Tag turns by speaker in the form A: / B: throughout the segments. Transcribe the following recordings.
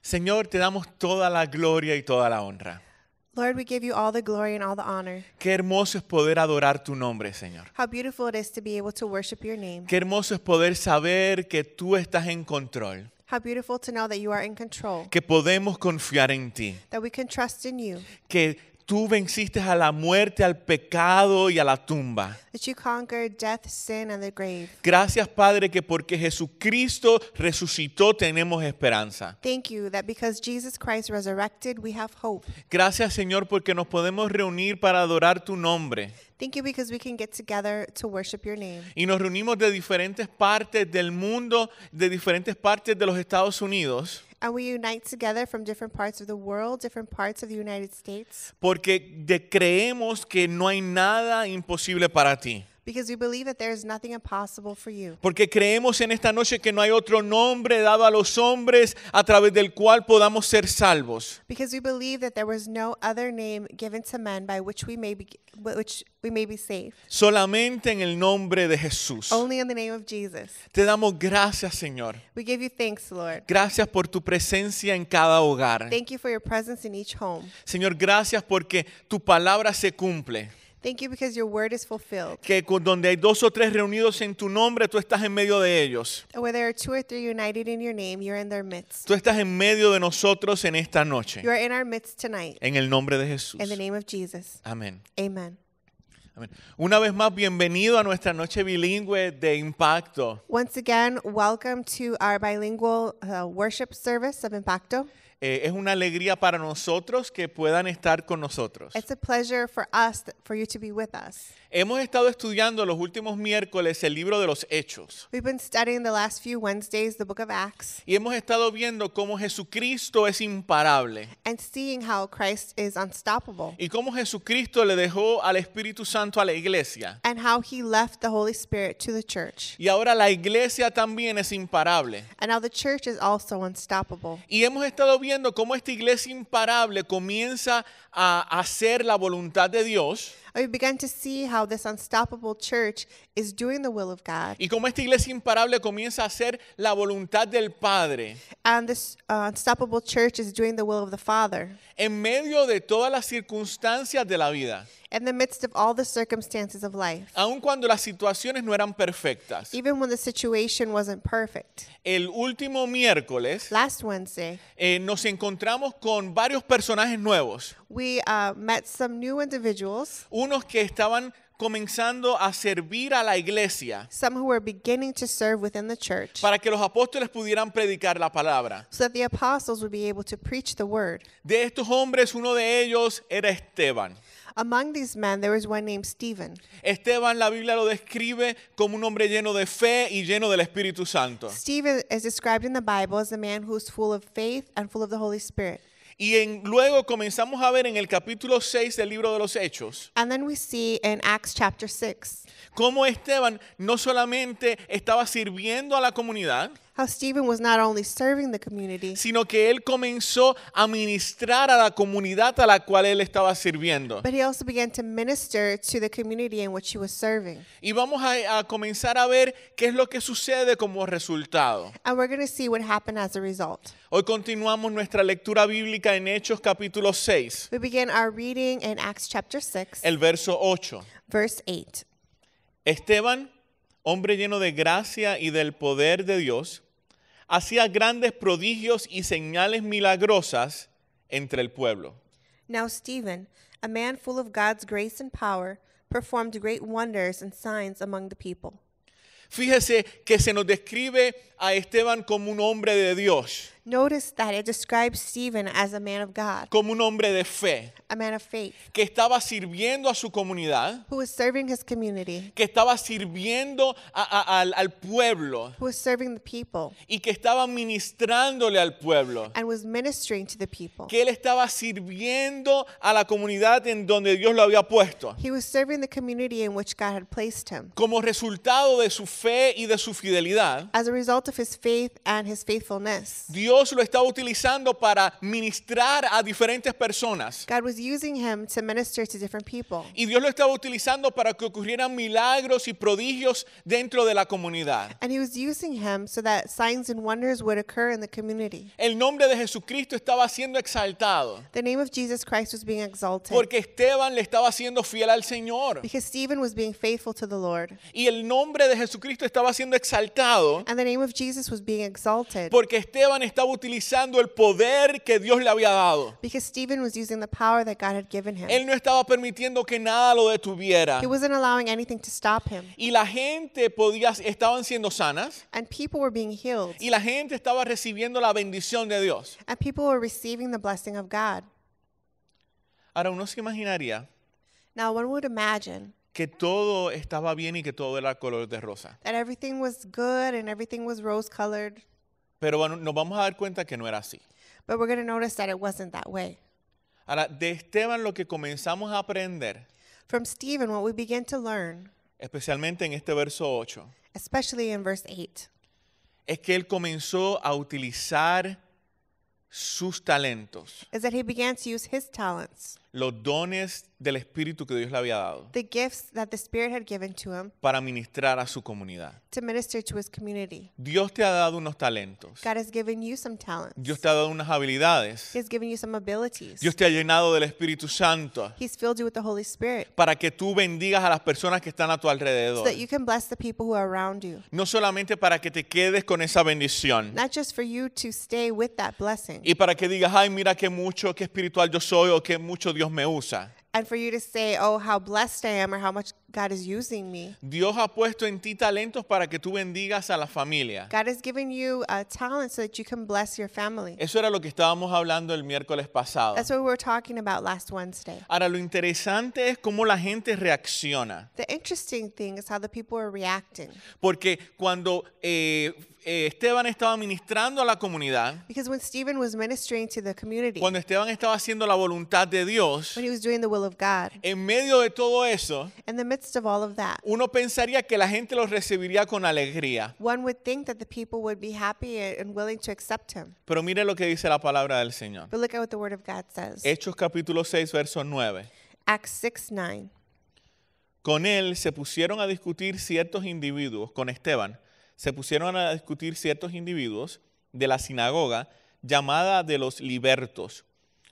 A: Señor, te damos toda la gloria y toda la honra. Lord, we
B: give you all the glory and all the honor.
A: Qué hermoso es poder adorar tu nombre, Señor.
B: How beautiful it is to be able to worship your name.
A: Qué hermoso es poder saber que tú estás en control.
B: How beautiful to know that you are in control.
A: Que podemos confiar en ti.
B: That we can trust in you.
A: Que tú venciste a la muerte, al pecado y a la tumba. Gracias, Padre, que porque Jesucristo resucitó tenemos esperanza. Gracias, Señor, porque nos podemos reunir para adorar tu nombre. Y nos reunimos de diferentes partes del mundo, de diferentes partes de los Estados Unidos.
B: And we unite together from different parts of the world, different parts of the United States.
A: Porque de creemos que no hay nada imposible para ti.
B: Because we believe that there nothing impossible for you.
A: Porque creemos en esta noche que no hay otro nombre dado a los hombres a través del cual podamos ser salvos.
B: Because we believe that there was no other name given to men by which we may be which we may be saved.
A: Solamente en el nombre de Jesús.
B: Only in the name of Jesus.
A: Te damos gracias, Señor.
B: We give you thanks, Lord.
A: Gracias por tu presencia en cada hogar. Thank
B: you for your presence in each home.
A: Señor, gracias porque tu palabra se cumple.
B: Thank you because your word is fulfilled.
A: Que donde hay dos o tres reunidos en tu nombre, tú estás en medio de ellos.
B: where there are two or three united in your name, you're in their midst.
A: Tú estás en medio de nosotros en esta noche. You
B: are in our midst tonight.
A: En el nombre de Jesús. In
B: the name of Jesus. Amén. Amen.
A: Amen. Una vez más, bienvenido a nuestra noche bilingüe de impacto.
B: Once again, welcome to our bilingual uh, worship service of Impacto.
A: Eh, es una alegría para nosotros que puedan estar con nosotros. Hemos estado estudiando los últimos miércoles el libro de los Hechos. Y hemos estado viendo cómo Jesucristo es imparable y cómo Jesucristo le dejó al Espíritu Santo a la iglesia. Y ahora la iglesia también es imparable. Y hemos estado viendo cómo esta iglesia imparable comienza a hacer la voluntad de Dios. Y cómo esta iglesia imparable comienza a hacer la voluntad del Padre. En medio de todas las circunstancias de la vida
B: in the midst of all the circumstances of life.
A: Aun cuando las situaciones no eran perfectas. Even when the situation wasn't perfect. El último miércoles Last Wednesday, eh, nos encontramos con varios personajes nuevos. We uh, met some new individuals. Unos que estaban comenzando a servir a la iglesia Some who were beginning to serve within the church, para que los apóstoles pudieran predicar la palabra.
B: So that the apostles would be able to preach the word.
A: De estos hombres, uno de ellos era Esteban.
B: Among these men there was one named Stephen.
A: Esteban la Biblia lo describe como un hombre lleno de fe y lleno del Espíritu Santo.
B: Stephen is described in the Bible as a man who's full of faith and full of the Holy Spirit.
A: Y en, luego comenzamos a ver en el capítulo 6 del libro de los Hechos.
B: And then we see in Acts chapter 6
A: cómo Esteban no solamente estaba sirviendo a la comunidad, sino que él comenzó a ministrar a la comunidad a la cual él estaba sirviendo. Y vamos a, a comenzar a ver qué es lo que sucede como resultado.
B: And we're see what as a result.
A: Hoy continuamos nuestra lectura bíblica en Hechos capítulo 6,
B: We begin our reading in Acts chapter 6,
A: el verso 8. verse 8. Esteban, hombre lleno de gracia y del poder de Dios, hacía grandes prodigios y señales milagrosas entre el pueblo. Fíjese que se nos describe a Esteban como un hombre de Dios.
B: Notice that it describes Stephen as a man of God,
A: como un hombre de fe,
B: a man of faith,
A: que estaba sirviendo a su comunidad, who was serving his community, que estaba sirviendo a- a- al, al pueblo who was serving the people, y que estaba ministrándole al pueblo, and was ministering to the people. que él estaba sirviendo a la comunidad en donde Dios lo había puesto.
B: He was serving the community in which God had placed him.
A: Como resultado de su fe y de su fidelidad, As a result of his faith and his
B: faithfulness,
A: Dios Dios lo estaba utilizando para ministrar a diferentes personas. was using him
B: to minister to different people.
A: Y Dios lo estaba utilizando para que ocurrieran milagros y prodigios dentro de la comunidad. El nombre de Jesucristo estaba siendo exaltado.
B: The name of Jesus Christ was being exalted. Porque
A: Esteban le estaba siendo fiel al Señor. Because Stephen was being faithful to the Lord. Y el nombre de Jesucristo estaba siendo exaltado. And the name of Jesus was being exalted. Porque Esteban estaba estaba utilizando el poder que Dios le había dado.
B: Because Stephen was using the power that God had given him.
A: Él no estaba permitiendo que nada lo detuviera. He
B: wasn't allowing anything to stop him.
A: Y la gente podía estaban siendo sanas. And people were being healed. Y la gente estaba recibiendo la bendición de Dios.
B: And people were receiving the blessing of God.
A: Ahora uno se imaginaría
B: Now one would imagine
A: que todo estaba bien y que todo era color de rosa.
B: That everything was good and everything was rose colored.
A: Pero bueno, nos vamos a dar cuenta que no era así.
B: But we're going to notice that it wasn't that way.
A: Ahora, de Esteban lo que comenzamos a aprender, From Stephen, what we begin to learn, especialmente en este verso 8, especially in verse 8, es que él comenzó a utilizar sus talentos.
B: is that he began to use his talents
A: los dones del Espíritu que Dios le había dado para ministrar a su comunidad. Dios te ha dado unos talentos. Dios te ha dado unas habilidades.
B: Dios
A: te ha llenado del Espíritu Santo para que tú bendigas a las personas que están a tu alrededor. No solamente para que te quedes con esa bendición y para que digas, ay, mira qué mucho, qué espiritual yo soy o qué mucho Dios Dios me usa.
B: And for you to say, oh, how blessed I am or how much God is using me.
A: Dios ha puesto en ti talentos para que tú bendigas a la familia.
B: God has given you a uh, talent so that you can bless your family.
A: Eso era lo que estábamos hablando el miércoles pasado. That's
B: what we were talking about last Wednesday.
A: Ahora lo interesante es cómo la gente reacciona.
B: The interesting thing is how the people are reacting.
A: Porque cuando eh, eh, Esteban estaba ministrando a la comunidad,
B: when was to the cuando
A: Esteban estaba haciendo la voluntad de Dios,
B: he was doing the will of God,
A: en medio de todo eso, uno pensaría que la gente lo recibiría con alegría. Pero mire lo que dice la palabra del Señor.
B: But look what the Word of God says
A: Hechos capítulo 6, verso 9.
B: Acts 9.
A: Con él se pusieron a discutir ciertos individuos, con Esteban, se pusieron a discutir ciertos individuos de la sinagoga llamada de los libertos,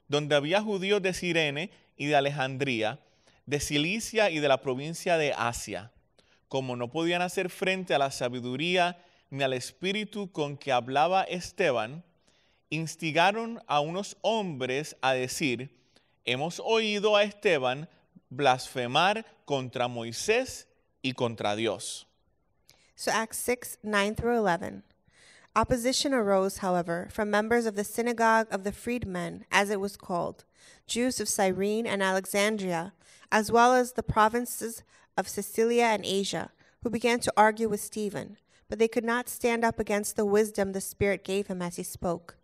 A: donde había judíos de Sirene y de Alejandría, de Cilicia y de la provincia de Asia. Como no podían hacer frente a la sabiduría ni al espíritu con que hablaba Esteban, instigaron a unos hombres a decir, hemos oído a Esteban blasfemar contra Moisés y contra Dios.
B: So Acts 6 9 through 11. Opposition arose, however, from members of the synagogue of the freedmen, as it was called, Jews of Cyrene and Alexandria, as well as the provinces of Sicilia and Asia, who began to argue with Stephen, but they could not stand up against the wisdom the Spirit gave him as he spoke.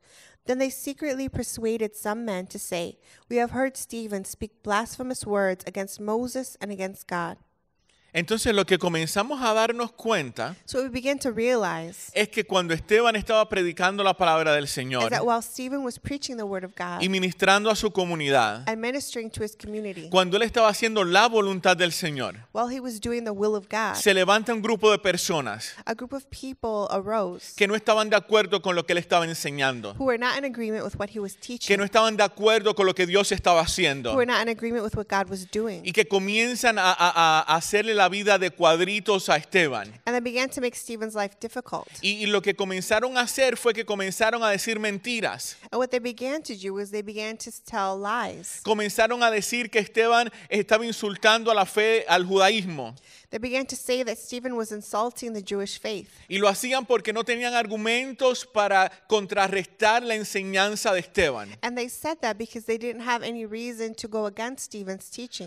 B: Then they secretly persuaded some men to say, We have heard Stephen speak blasphemous words against Moses and against God.
A: Entonces lo que comenzamos a darnos cuenta es que cuando Esteban estaba predicando la palabra del Señor y ministrando a su comunidad, cuando él estaba haciendo la voluntad del Señor, se levanta un grupo de personas que no estaban de acuerdo con lo que él estaba enseñando,
B: que
A: no estaban de acuerdo con lo que Dios estaba haciendo, y que comienzan a, a hacerle la vida de cuadritos a Esteban. Y, lo que comenzaron a hacer fue que comenzaron a decir mentiras. Comenzaron a decir que Esteban estaba insultando a la fe, al judaísmo. Y lo hacían porque no tenían argumentos para contrarrestar la enseñanza de Esteban.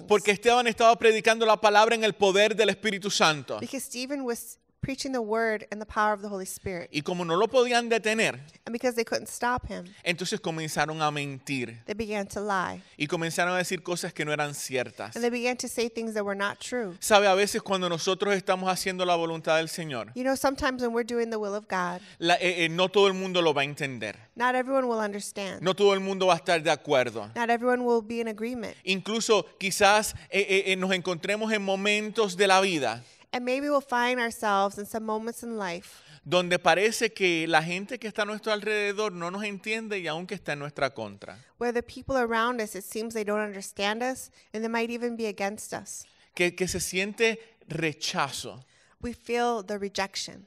A: Porque Esteban estaba predicando la palabra en el poder poder del Espíritu Santo. Because
B: Stephen was preaching the word and the power of the Holy Spirit.
A: Y como no lo podían detener,
B: and because they couldn't stop him,
A: entonces comenzaron a mentir.
B: They began to lie.
A: Y comenzaron a decir cosas que no eran ciertas. And
B: they began to say things that were not true.
A: Sabe, a veces cuando nosotros estamos haciendo la voluntad del Señor,
B: you know, sometimes when we're doing the will of God,
A: la, eh, eh, no todo el mundo lo va a entender.
B: Not everyone will understand.
A: No todo el mundo va a estar de acuerdo.
B: Not everyone will be in agreement.
A: Incluso quizás eh, eh, eh nos encontremos en momentos de la vida
B: And maybe we'll find ourselves in some moments in life
A: donde parece que la gente que está a nuestro alrededor no nos entiende y aunque está en nuestra contra.
B: where the people around us, it seems they don't understand us and they might even be against us.
A: Que, que se siente rechazo.
B: We feel
A: the rejection.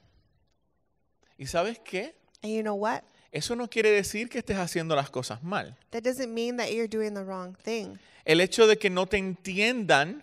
A: ¿Y sabes qué? And you know what? Eso no quiere decir que estés haciendo las cosas mal.
B: That doesn't mean that you're doing the wrong thing.
A: El hecho de que no te entiendan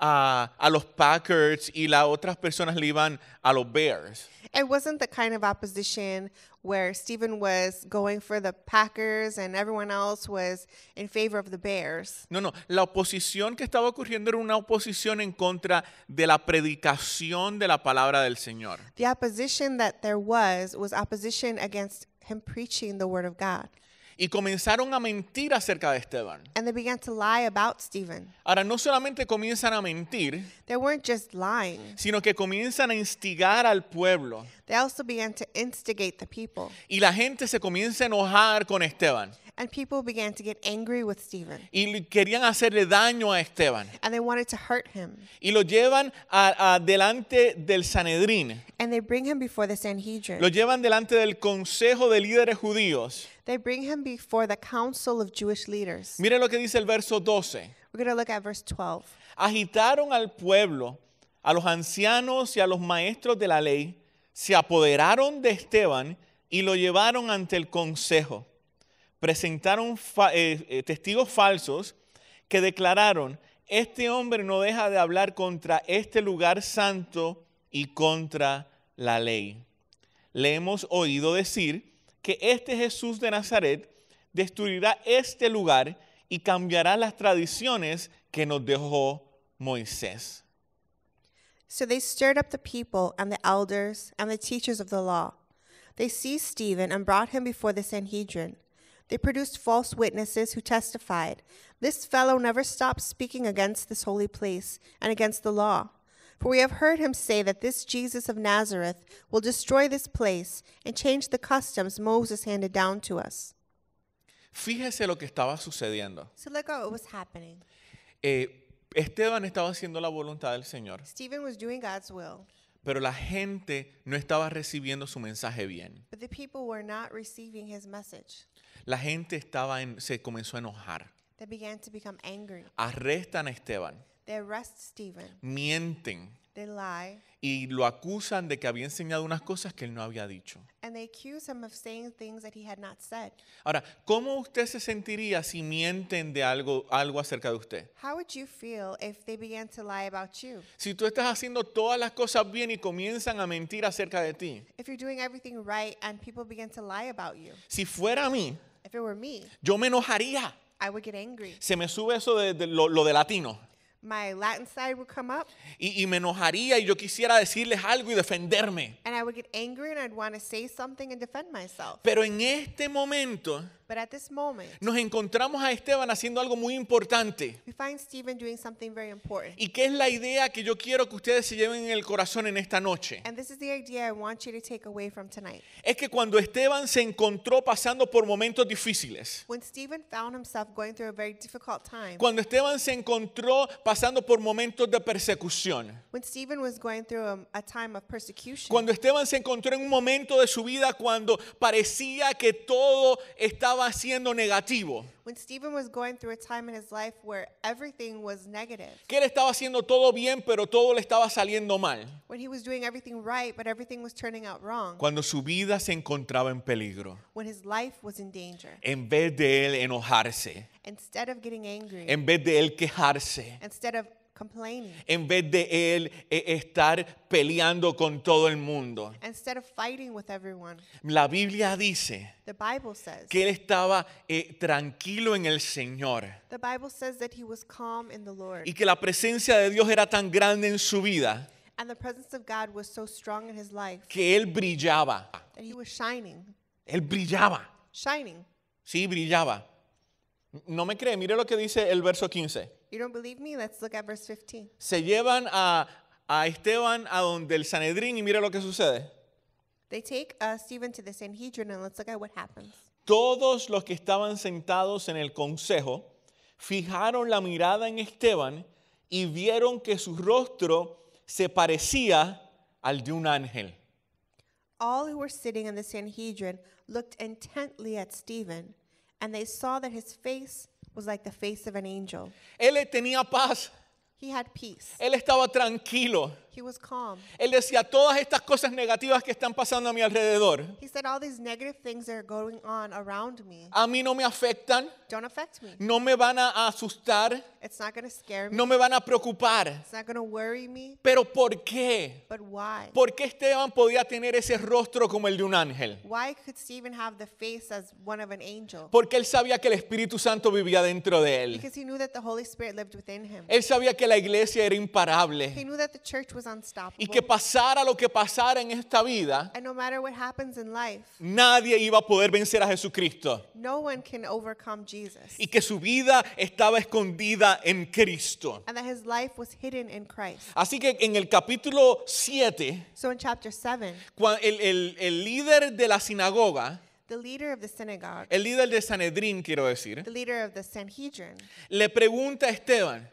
A: a, a los Packers y las otras personas le iban a los Bears.
B: It wasn't the kind of opposition where Stephen was going for the Packers and everyone else was in favor of the Bears.
A: No, no, la oposición que estaba ocurriendo era una oposición en contra de la predicación de la palabra del Señor.
B: The opposition that there was was opposition against him preaching the
A: word of God. Y comenzaron a mentir acerca de Esteban. Ahora no solamente comienzan a mentir, sino que comienzan a instigar al pueblo. Y la gente se comienza a enojar con Esteban.
B: And people began to get angry with Stephen.
A: Y querían hacerle daño a Esteban.
B: And they wanted to hurt him.
A: Y lo llevan a, delante del Sanedrín.
B: And they bring him before the Sanhedrin. Lo
A: llevan delante del consejo de líderes judíos.
B: They bring him before the council of Jewish leaders.
A: lo que dice el verso look at verse 12. Agitaron al pueblo, a los ancianos y a los maestros de la ley, se apoderaron de Esteban y lo llevaron ante el consejo presentaron eh, eh, testigos falsos que declararon, este hombre no deja de hablar contra este lugar santo y contra la ley. Le hemos oído decir que este Jesús de Nazaret destruirá este lugar y cambiará las tradiciones que nos dejó Moisés. So they stirred up the people
B: and the elders and the teachers of the law. They seized Stephen and brought him before the Sanhedrin. They produced false witnesses who testified, This fellow never stops speaking against this holy place and against the law. For we have heard him say that this Jesus of Nazareth will destroy this place and change the customs Moses handed down to
A: us. Fíjese lo que estaba sucediendo.
B: So look at what was happening.
A: Eh, Esteban estaba haciendo la voluntad del Señor,
B: Stephen was doing God's will,
A: pero la gente no estaba recibiendo su mensaje bien.
B: but the people were not receiving his
A: message. La gente estaba se comenzó a enojar. Arrestan a Esteban. Mienten. Y lo acusan de que había enseñado unas cosas que él no había dicho. Ahora, ¿cómo usted se sentiría si mienten de algo, algo acerca de usted? Si tú estás haciendo todas las cosas bien y comienzan a mentir acerca de ti. Si fuera a mí,
B: If it were me,
A: yo me enojaría.
B: I would get angry.
A: Se me sube eso de, lo, de latino.
B: My Latin side would come up.
A: Y, y, me enojaría y yo quisiera decirles algo y defenderme. Pero en este momento But nos encontramos a Esteban haciendo algo muy importante. ¿Y qué es la idea que yo quiero que ustedes se lleven en el corazón en esta noche? Es que cuando Esteban se encontró pasando por momentos difíciles,
B: When found going a very time, cuando
A: Esteban se encontró pasando por momentos de persecución,
B: when was going a time of
A: cuando Esteban se encontró en un momento de su vida cuando parecía que todo estaba estaba siendo negativo.
B: When Stephen was going through a time in his life where everything was negative.
A: Que él estaba haciendo todo bien, pero todo le estaba saliendo mal.
B: When he was doing everything right, but everything was turning out wrong.
A: Cuando su vida se encontraba en peligro.
B: When his life was in danger.
A: En vez de él enojarse.
B: Instead of getting angry. En
A: vez de él quejarse. Instead of en vez de él eh, estar peleando con todo el mundo. La Biblia dice que él estaba eh, tranquilo en el Señor. Y que la presencia de Dios era tan grande en su vida. Que él brillaba.
B: Él
A: brillaba. Sí, brillaba. No me cree, mire lo que dice el verso 15.
B: You don't believe me? Let's look at verse 15.
A: Se llevan a, a Esteban a donde el Sanedrín y mira lo que sucede.
B: They take uh, Stephen to the Sanhedrin and let's look at what happens.
A: Todos los que estaban sentados en el consejo fijaron la mirada en Esteban y vieron que su rostro se parecía al de un ángel.
B: All who were sitting in the Sanhedrin looked intently at Stephen, and they saw that his face was like the face of an angel. Él tenía paz. He had peace. Él estaba
A: tranquilo. He Él decía, todas estas cosas negativas que están pasando a mi alrededor, a mí no me afectan, no me van a asustar, no me van a preocupar. Pero ¿por qué?
B: But ¿Por
A: qué Esteban podía tener ese rostro como el de un ángel? Why could Porque él sabía que el Espíritu Santo vivía dentro de él.
B: he knew that the Holy Spirit
A: Él sabía que la iglesia era imparable y que pasara lo que pasara en esta vida, nadie iba a poder vencer a Jesucristo. y que su vida estaba escondida en Cristo. Así que en el capítulo 7, el, líder de la sinagoga, el líder de Sanedrín, quiero decir, le pregunta a Esteban,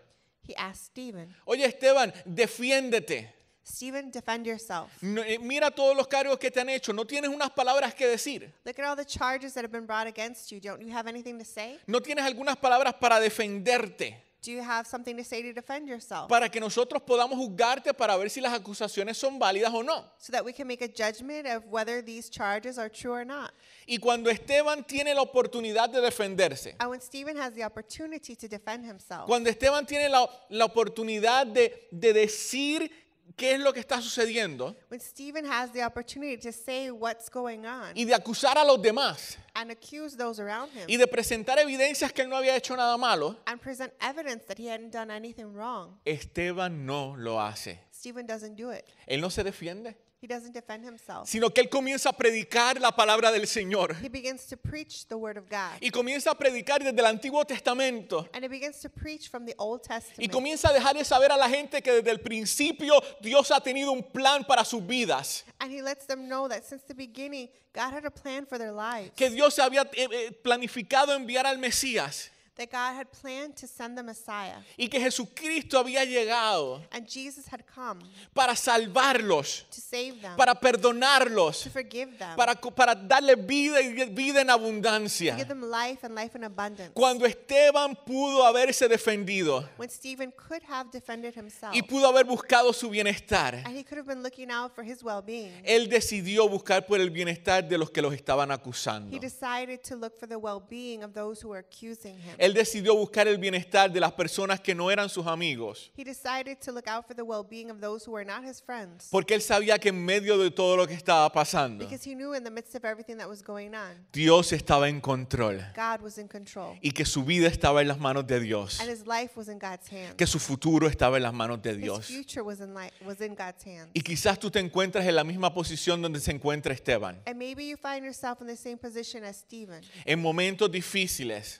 A: He asked Stephen, Oye Esteban, defiéndete.
B: Stephen, defend yourself.
A: Eh, mira todos los cargos que te han hecho. No tienes unas palabras que decir.
B: Look at all the charges that have been brought against you. Don't you have anything to say?
A: No tienes algunas palabras para defenderte.
B: Do you have something to say to defend yourself?
A: para que nosotros podamos juzgarte para ver si las acusaciones son válidas o no. So that we can make a judgment of whether these charges are true or not. Y cuando Esteban tiene la oportunidad de defenderse,
B: And ah, when Stephen has the opportunity to defend himself, cuando
A: Esteban tiene la, la oportunidad de, de decir qué es lo que está sucediendo y de acusar a los demás y de presentar evidencias que él no había hecho nada malo, Esteban no lo hace. Stephen Él no se defiende. Sino que él comienza a predicar la palabra del Señor. Y comienza a predicar desde el Antiguo Testamento. Y comienza a dejar de saber a la gente que desde el principio Dios ha tenido un plan para sus vidas. Que Dios había eh, eh, planificado enviar al Mesías
B: that God had planned to send Messiah.
A: y que Jesucristo había llegado
B: And Jesus had come
A: para salvarlos,
B: para perdonarlos, para,
A: para darle vida y vida en abundancia. Cuando Esteban pudo haberse defendido
B: could have defended himself y pudo
A: haber buscado su bienestar, él decidió buscar por el bienestar de los que los estaban acusando él decidió buscar el bienestar de las personas que no eran sus amigos. Porque él sabía que en medio de todo lo que estaba pasando, Dios estaba en control. Y que su vida estaba en las manos de Dios. Que su futuro estaba en las manos de Dios. Y quizás tú te encuentras en la misma posición donde se encuentra Esteban. En momentos difíciles.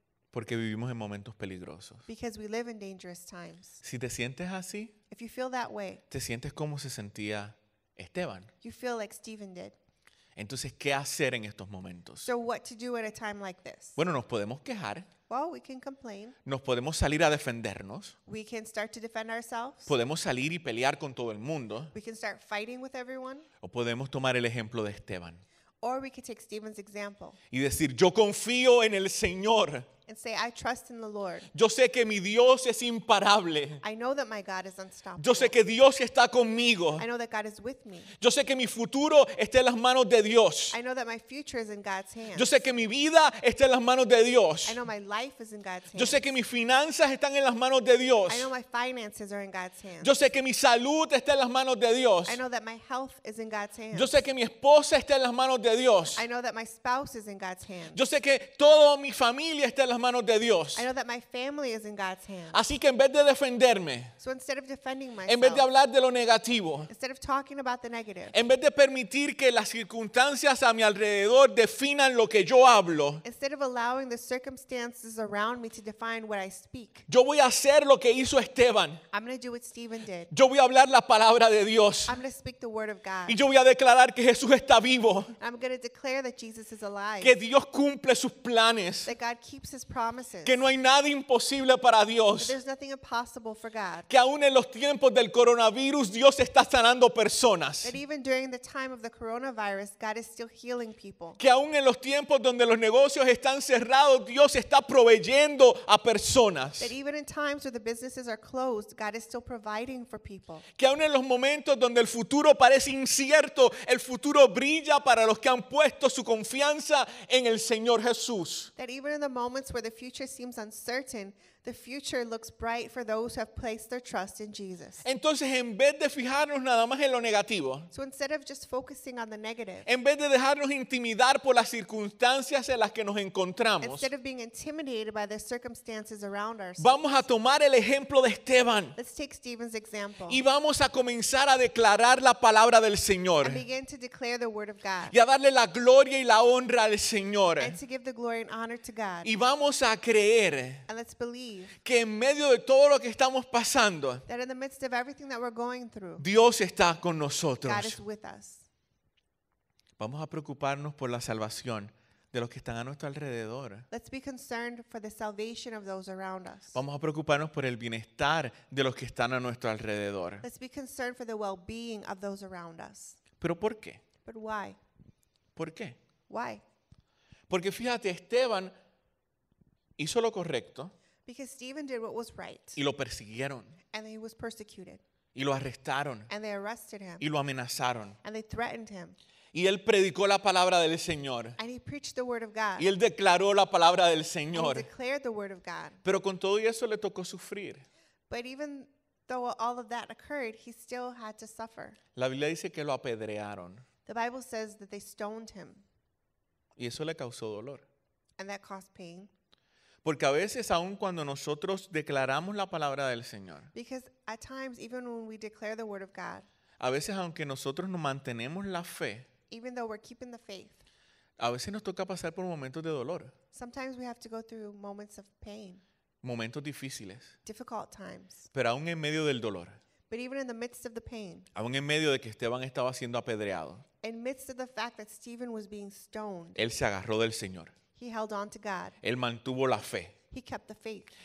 A: Porque vivimos en momentos peligrosos. Si te sientes así, te sientes como se sentía Esteban. Entonces, ¿qué hacer en estos momentos? Bueno, nos podemos quejar, nos podemos salir a defendernos, podemos salir y pelear con todo el mundo, o podemos tomar el ejemplo de Esteban y decir, yo confío en el Señor
B: and say, I trust in the Lord.
A: Yo sé que mi Dios es imparable. I
B: know that my God is unstoppable. Yo
A: sé que Dios está conmigo. I
B: know that God is with me.
A: Yo sé que mi futuro está en las manos de Dios. I
B: know that my future is in God's hands. Yo sé
A: que mi vida está en las manos de Dios. I
B: know my life is in God's hands. Yo sé que
A: mis finanzas están en las manos de Dios. I know
B: my finances are in God's hands. Yo
A: sé que mi salud está en las manos de Dios. I
B: know that my health is in God's hands. Yo sé
A: que mi esposa está en las manos de Dios.
B: I know that my spouse is in God's hands.
A: Yo sé que toda mi familia está en las manos de Dios. I
B: know that my family is in God's
A: hands. Así que en vez de defenderme,
B: so instead of defending myself, en vez de hablar
A: de lo negativo,
B: instead of talking about the negative,
A: en vez de permitir que las circunstancias a mi alrededor definan lo que yo hablo,
B: instead of allowing the circumstances around me to define what I speak,
A: yo voy a hacer lo que hizo Esteban.
B: I'm going to do what Stephen did. Yo voy a hablar la palabra de Dios. I'm going to speak the word of God. Y yo
A: voy a declarar que Jesús está vivo.
B: I'm going to declare that Jesus is alive. Que
A: Dios cumple sus planes.
B: That God keeps his que no
A: hay nada imposible para Dios. Que aún en los tiempos del coronavirus Dios está sanando personas. Que aún en los tiempos donde los negocios están cerrados, Dios está proveyendo a personas.
B: even in times where the businesses are closed, God is still providing for people.
A: Que aún en los momentos donde el futuro parece incierto, el futuro brilla para los que han puesto su confianza en el Señor Jesús.
B: even in the moments where the future seems uncertain, future
A: Entonces, en vez de fijarnos nada más en lo negativo, en vez de dejarnos intimidar por las circunstancias en las que nos encontramos, vamos a tomar el ejemplo de Esteban y vamos a comenzar a declarar la palabra del Señor
B: y a darle
A: la gloria y la honra al Señor. Y vamos a creer que en medio de todo lo que estamos pasando, Dios está con nosotros. Vamos a preocuparnos por la salvación de los que están a nuestro alrededor. Vamos a preocuparnos por el bienestar de los que están a nuestro alrededor. Pero ¿por qué? ¿Por qué? Porque fíjate, Esteban hizo lo correcto.
B: Because Stephen did what was right.
A: y lo persiguieron
B: y
A: lo arrestaron y lo amenazaron. Y él predicó la palabra del Señor. Y él declaró la palabra del Señor. Pero con todo eso le tocó sufrir. La Biblia dice que lo apedrearon
B: The Bible says that they
A: y eso le causó dolor. Porque a veces aun cuando nosotros declaramos la palabra del Señor, a veces aunque nosotros nos mantenemos la fe, a veces nos toca pasar por momentos de dolor, momentos difíciles, pero aún en medio del dolor,
B: aun
A: aún en medio de que Esteban estaba siendo apedreado, él se agarró del Señor. Él mantuvo la fe.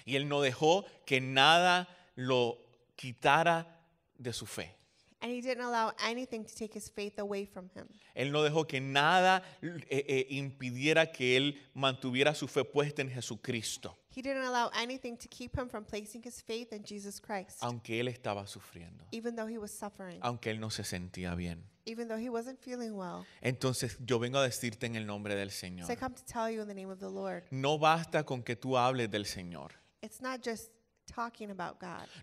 A: Y él no dejó que nada lo quitara de su fe.
B: And he didn't allow anything to take his faith away from him.
A: Él no dejó que nada eh, eh, impidiera que él mantuviera su fe puesta en Jesucristo,
B: He didn't allow anything to keep him from placing his faith in Jesus Christ,
A: aunque él estaba sufriendo,
B: even though he was suffering,
A: aunque él no se sentía bien.
B: even though he wasn't feeling well.
A: Entonces yo vengo a decirte en el nombre del Señor, So I
B: come to tell you in the name of the Lord.
A: no basta con que tú hables del Señor.
B: It's not just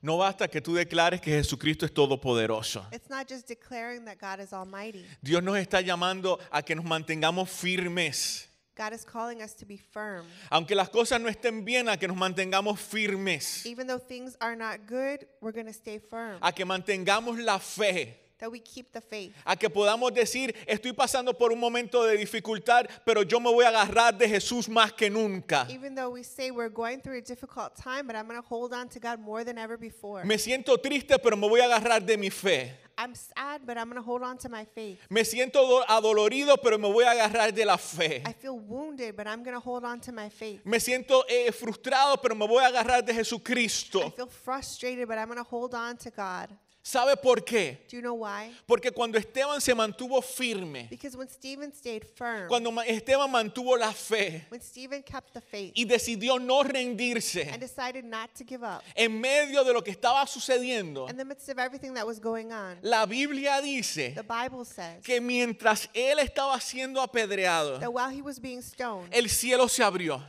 A: no basta que tú declares que Jesucristo es todopoderoso. Dios nos está llamando a que nos mantengamos firmes. Aunque las cosas no estén bien, a que nos mantengamos firmes. A que mantengamos la fe.
B: That we keep the faith.
A: A que podamos decir, estoy pasando por un momento de dificultad, pero yo me voy a agarrar de Jesús más que nunca.
B: Even though we say we're going through a difficult time, but I'm going to hold on to God more than ever before. Me
A: siento triste, pero me voy a agarrar de mi fe.
B: I'm sad, but I'm going to hold on to my faith.
A: Me siento adolorido, pero me voy a agarrar de la fe. I
B: feel wounded, but I'm going to hold on to my faith.
A: Me siento eh, frustrado, pero me voy a agarrar de Jesucristo. I feel
B: frustrated, but I'm going to hold on to God.
A: ¿Sabe por qué? Porque cuando Esteban se mantuvo firme, cuando Esteban mantuvo la fe y decidió no rendirse en medio de lo que estaba sucediendo, la Biblia dice que mientras él estaba siendo apedreado, el cielo se abrió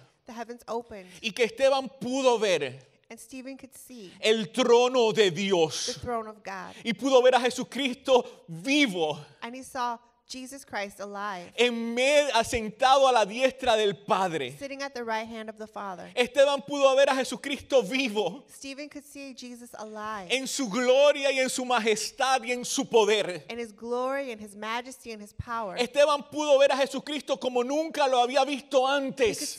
A: y que Esteban pudo ver
B: And Stephen could see
A: el trono de Dios the
B: throne of God. y
A: pudo ver a Jesucristo vivo. And he saw en medio, asentado a la diestra del Padre.
B: Sitting at the right hand of the Father.
A: Esteban pudo ver a Jesucristo vivo.
B: could see Jesus alive.
A: En su gloria y en su majestad y en su poder.
B: In Esteban
A: pudo ver a Jesucristo como nunca lo había visto antes.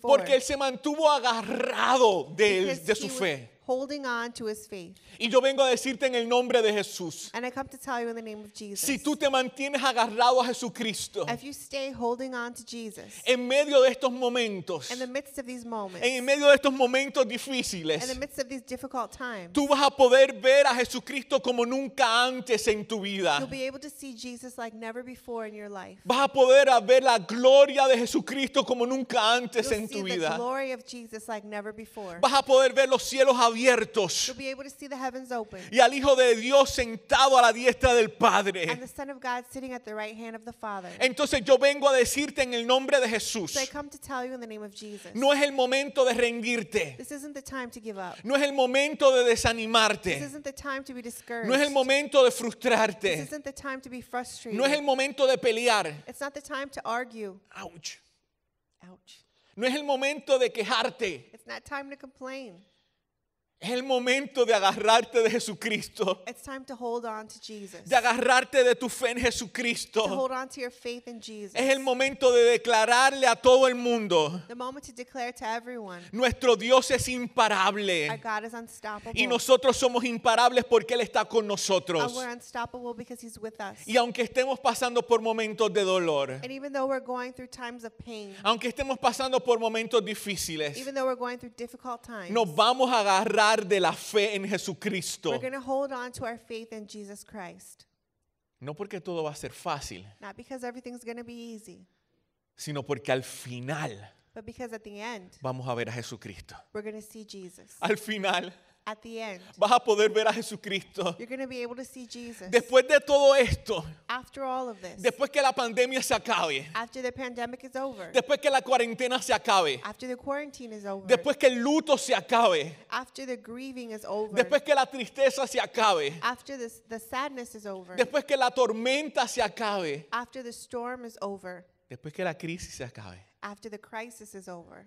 A: Porque él se mantuvo agarrado de, de su fe
B: holding on to his faith.
A: Y yo vengo a decirte en el nombre de Jesús.
B: And I come to tell you in the name of Jesus.
A: Si tú te mantienes agarrado a Jesucristo. If
B: you stay holding on to Jesus. En
A: medio de estos momentos. In
B: the midst of these moments.
A: En medio de estos momentos difíciles. In the
B: midst of these difficult times.
A: Tú vas a poder ver a Jesucristo como nunca antes en tu vida. You'll be
B: able to see Jesus like never before in your life.
A: Vas a poder ver la gloria de Jesucristo como nunca antes You'll en tu vida. You'll see the
B: glory of Jesus like never before. Vas
A: a poder ver los cielos abiertos y al Hijo de Dios sentado a la diestra del Padre. Entonces yo vengo a decirte en el nombre de Jesús. No es el momento de rendirte. No es el momento de desanimarte.
B: No es el momento
A: de frustrarte. No es el momento de pelear. No es el momento de quejarte. Es el momento de agarrarte de Jesucristo.
B: De agarrarte
A: de tu fe en Jesucristo. Es el momento de declararle a todo el mundo. Nuestro Dios es imparable.
B: Y nosotros
A: somos imparables porque él está con nosotros. Y aunque estemos pasando por momentos de dolor. Aunque estemos pasando por momentos difíciles. Nos vamos a agarrar de la fe en Jesucristo. We're going
B: to hold on to our faith in Jesus Christ.
A: No porque todo va a ser fácil,
B: Not because everything's going to be easy,
A: sino porque al final
B: but because at the end,
A: vamos a ver a Jesucristo.
B: we're going to see Jesus.
A: Al final
B: At the end, vas a poder ver a
A: Jesucristo.
B: You're be able to see Jesus.
A: Después de todo esto,
B: after all of this,
A: después que la pandemia se acabe,
B: after the pandemic is over,
A: después que la cuarentena se acabe,
B: after the quarantine is over, después
A: que el luto se acabe,
B: after the grieving is over, después
A: que la tristeza se acabe,
B: after this, the sadness
A: is over, después que la tormenta se acabe,
B: after the storm is over,
A: después que la crisis se acabe,
B: after the crisis is over.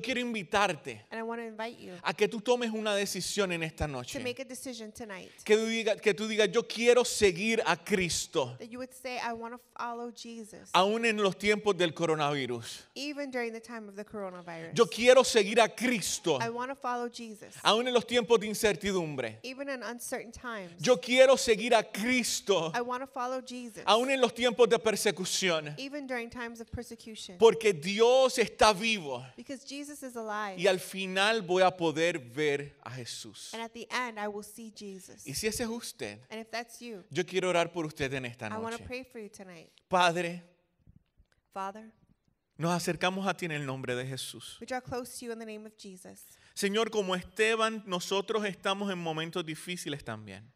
A: quiero invitarte a que tú tomes una decisión en esta noche. Que tú, digas, que tú digas, yo quiero seguir a Cristo. Aún en los tiempos del coronavirus.
B: coronavirus. Yo
A: quiero seguir a Cristo. Aún en los tiempos de incertidumbre. Yo quiero seguir a Cristo. Aún en los tiempos de persecución. Porque Dios está vivo. Y al final voy a poder ver a Jesús. Y si ese es usted, yo quiero orar por usted en esta noche. Padre, nos acercamos a ti en el nombre de Jesús. Señor, como Esteban, nosotros estamos en momentos difíciles también.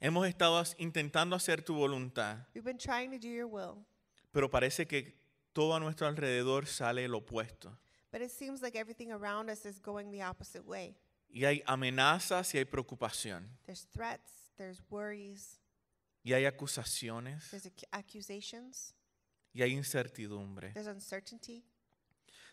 A: Hemos estado intentando hacer tu voluntad, pero parece que todo a nuestro alrededor sale lo opuesto.
B: But it seems like everything around us is going the opposite way.
A: Y hay amenazas y hay preocupación.
B: There's threats, there's worries,
A: Y hay acusaciones
B: there's ac- accusations,
A: y hay incertidumbre. there's
B: uncertainty.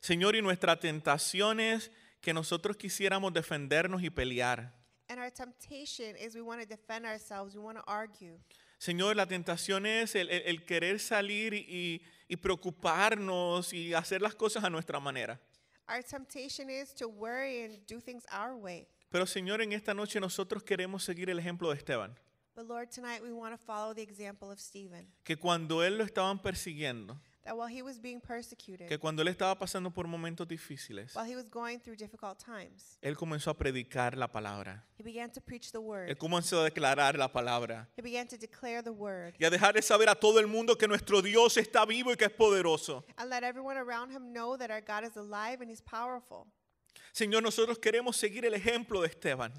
A: Señor, y nuestra tentación es que nosotros quisiéramos defendernos y pelear.
B: And our temptation is we want to defend ourselves, we want to argue.
A: Señor, la tentación es el, querer salir y, preocuparnos y hacer las cosas a nuestra manera. Pero Señor, en esta noche nosotros queremos seguir el ejemplo de Esteban. Que cuando él lo estaban persiguiendo, que cuando él estaba pasando por momentos difíciles, él comenzó a predicar la palabra. Él comenzó a declarar la palabra. Y a dejar de saber a todo el mundo que nuestro Dios está vivo y que es poderoso. Señor, nosotros queremos seguir el ejemplo de Esteban.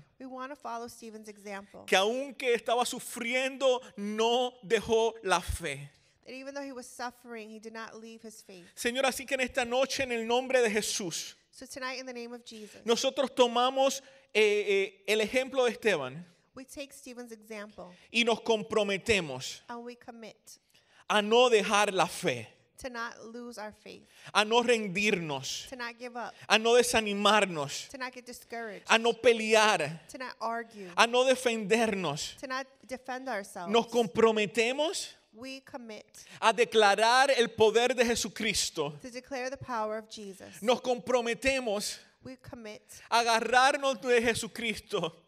A: Que aunque estaba sufriendo, no dejó la fe. Señor, así que en esta noche, en el nombre de Jesús, nosotros tomamos eh, eh, el ejemplo de Esteban y nos comprometemos a no dejar la fe. a no rendirnos, a no desanimarnos, a no pelear, a no defendernos. Nos comprometemos a declarar el poder de Jesucristo. Nos comprometemos
B: a agarrarnos
A: de Jesucristo,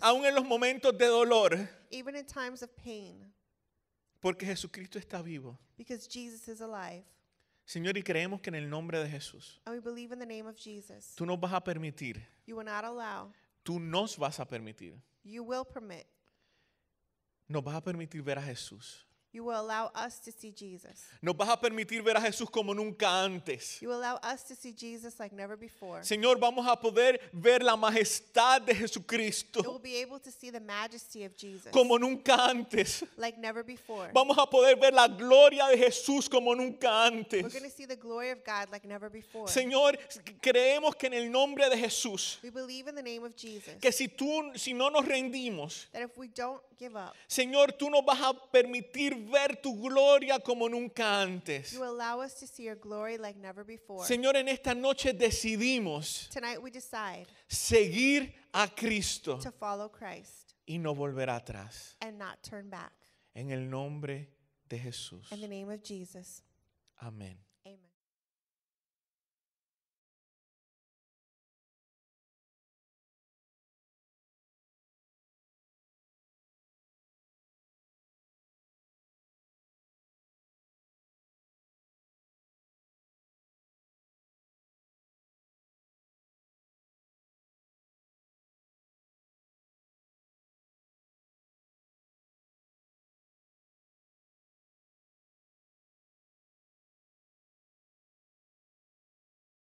A: Aún en los momentos de dolor, porque Jesucristo está vivo. Señor, y creemos que en el nombre de Jesús,
B: we believe in the
A: tú nos vas a permitir, tú nos vas a permitir nos va a permitir ver a Jesús.
B: You will allow us to see Jesus.
A: Nos vas a permitir ver a Jesús como nunca antes.
B: You will allow us to see Jesus like never before.
A: Señor, vamos a poder ver la majestad de Jesucristo You will
B: be able to see the majesty of Jesus como nunca antes. like never before. Vamos a
A: poder ver la gloria de Jesús como nunca We're antes. going
B: to see the glory of God like never before. Señor,
A: creemos que en el nombre de Jesús,
B: We believe in the name of Jesus que si
A: tú si no nos rendimos,
B: that if we don't give up,
A: Señor, tú nos vas a permitir ver tu gloria como nunca antes. Señor, en esta noche decidimos seguir a Cristo y no volver atrás. En el nombre de Jesús. Amén.